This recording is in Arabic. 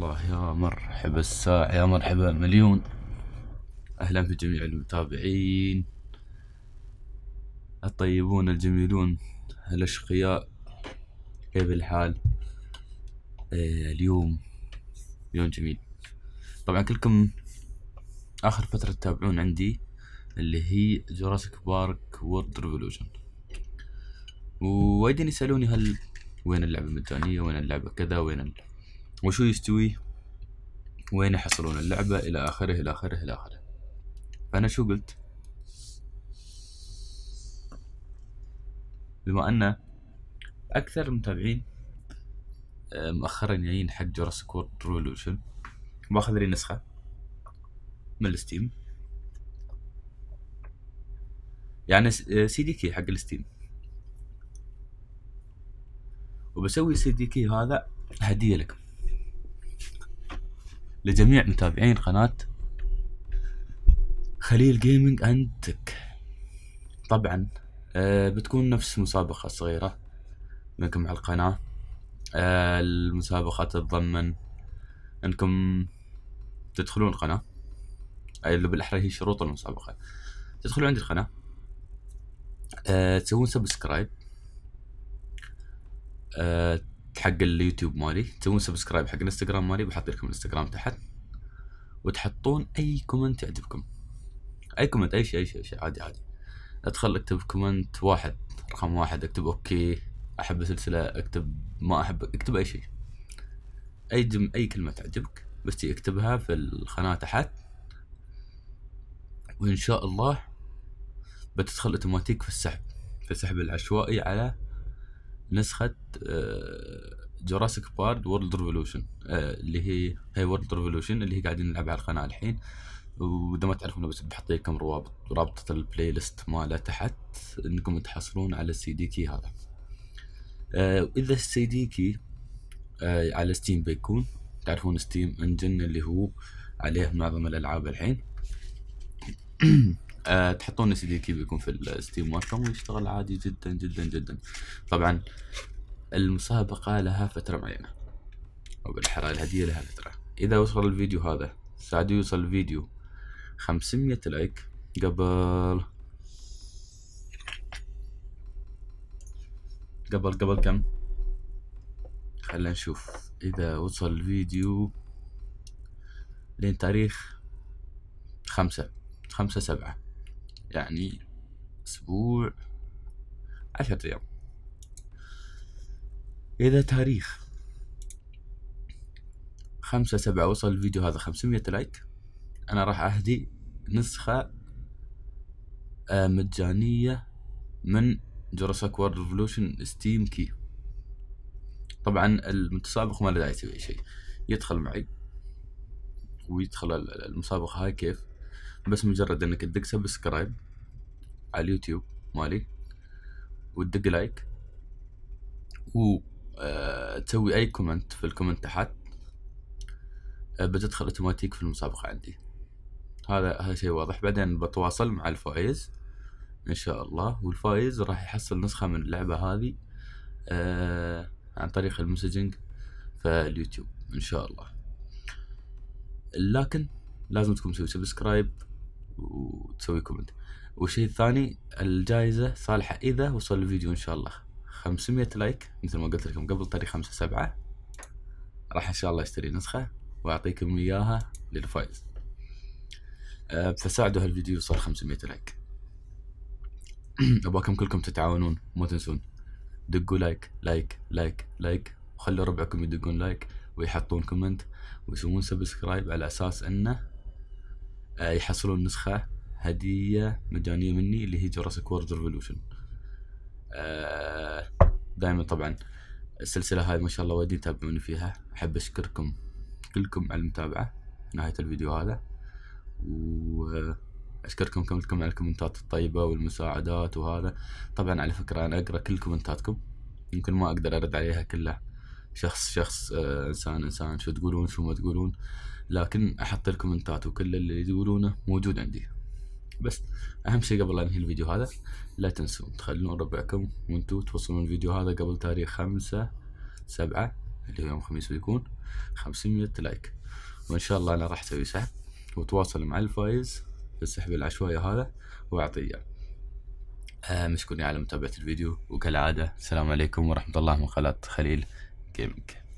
الله يا مرحبا الساعة يا مرحبا مليون أهلا في جميع المتابعين الطيبون الجميلون الأشقياء كيف الحال آه اليوم يوم جميل طبعا كلكم آخر فترة تتابعون عندي اللي هي جوراسيك بارك وورد ريفولوشن وايضا يسألوني هل وين اللعبة مجانية وين اللعبة كذا وين اللعبة وشو يستوي وين يحصلون اللعبة إلى آخره إلى آخره إلى آخره فأنا شو قلت بما أن أكثر المتابعين آه، مؤخرا جايين حق جوراسيك وورد ريولوشن باخذ لي نسخة من الستيم يعني سي دي كي حق الستيم وبسوي سي دي كي هذا هدية لكم لجميع متابعين قناة خليل جيمنج اند تك طبعا آه بتكون نفس مسابقة صغيرة منكم على القناة آه المسابقة تتضمن انكم تدخلون القناة اللي بالاحرى هي شروط المسابقة تدخلون عند القناة آه تسوون سبسكرايب آه حق اليوتيوب مالي تسوون سبسكرايب حق الانستغرام مالي بحط لكم الانستغرام تحت وتحطون اي كومنت يعجبكم اي كومنت اي شيء اي شيء عادي عادي ادخل اكتب كومنت واحد رقم واحد اكتب اوكي احب السلسله اكتب ما احب اكتب اي شيء اي جم اي كلمه تعجبك بس اكتبها في القناه تحت وان شاء الله بتدخل اوتوماتيك في السحب في السحب العشوائي على نسخه جوراسيك بارد وورلد ريفولوشن اللي هي هي وورلد ريفولوشن اللي هي قاعدين نلعبها على القناه الحين واذا ما تعرفون بس بحط لكم روابط رابطه البلاي ليست ماله تحت انكم تحصلون على السي دي كي هذا واذا السي دي كي على ستيم بيكون تعرفون ستيم انجن اللي هو عليه معظم الالعاب الحين آه، تحطون السي دي كي بيكون في الستيم وركم ويشتغل عادي جدا جدا جدا طبعا المسابقة لها فترة معينة أو الهدية لها فترة إذا وصل الفيديو هذا ساعدوا يوصل الفيديو خمسمية لايك قبل قبل قبل كم خلينا نشوف إذا وصل الفيديو لين تاريخ خمسة خمسة سبعة يعني أسبوع عشرة أيام إذا تاريخ خمسة سبعة وصل الفيديو هذا خمسمية لايك أنا راح أهدي نسخة آه، مجانية من جرسك وورد ريفولوشن ستيم كي طبعا المتسابق ما له داعي يسوي شيء يدخل معي ويدخل المسابقة هاي كيف بس مجرد انك تدق سبسكرايب على اليوتيوب مالي وتدق لايك وتسوي آه، اي كومنت في الكومنت تحت آه، بتدخل اوتوماتيك في المسابقة عندي هذا هذا شيء واضح بعدين بتواصل مع الفائز ان شاء الله والفائز راح يحصل نسخة من اللعبة هذه آه، عن طريق المسجنج في اليوتيوب ان شاء الله لكن لازم تكون مسوي سبسكرايب وتسوي كومنت والشيء الثاني الجائزة صالحة إذا وصل الفيديو إن شاء الله 500 لايك مثل ما قلت لكم قبل طريق 5 7 راح إن شاء الله أشتري نسخة وأعطيكم إياها للفايز أه، فساعدوا هالفيديو يوصل 500 لايك أباكم كلكم تتعاونون ما تنسون دقوا لايك لايك لايك لايك وخلوا ربعكم يدقون لايك ويحطون كومنت ويسوون سبسكرايب على أساس أنه يحصلون نسخة هدية مجانية مني اللي هي جوراسيك وورد ريفولوشن دائما طبعا السلسلة هاي ما شاء الله ودي تابعوني فيها أحب أشكركم كلكم على المتابعة نهاية الفيديو هذا وأشكركم كلكم على الكومنتات الطيبة والمساعدات وهذا طبعا على فكرة أنا أقرأ كل كومنتاتكم يمكن ما أقدر أرد عليها كلها شخص شخص آه، إنسان إنسان شو تقولون شو ما تقولون لكن احط الكومنتات وكل اللي يقولونه موجود عندي بس اهم شيء قبل انهي الفيديو هذا لا تنسون تخلون ربعكم وانتم توصلون الفيديو هذا قبل تاريخ خمسة سبعة اللي هو يوم خميس بيكون خمسمية لايك وان شاء الله انا راح اسوي سحب واتواصل مع الفايز في السحب العشوائي هذا واعطيه آه مشكورين على متابعة الفيديو وكالعادة السلام عليكم ورحمة الله من قناة خليل جيمنج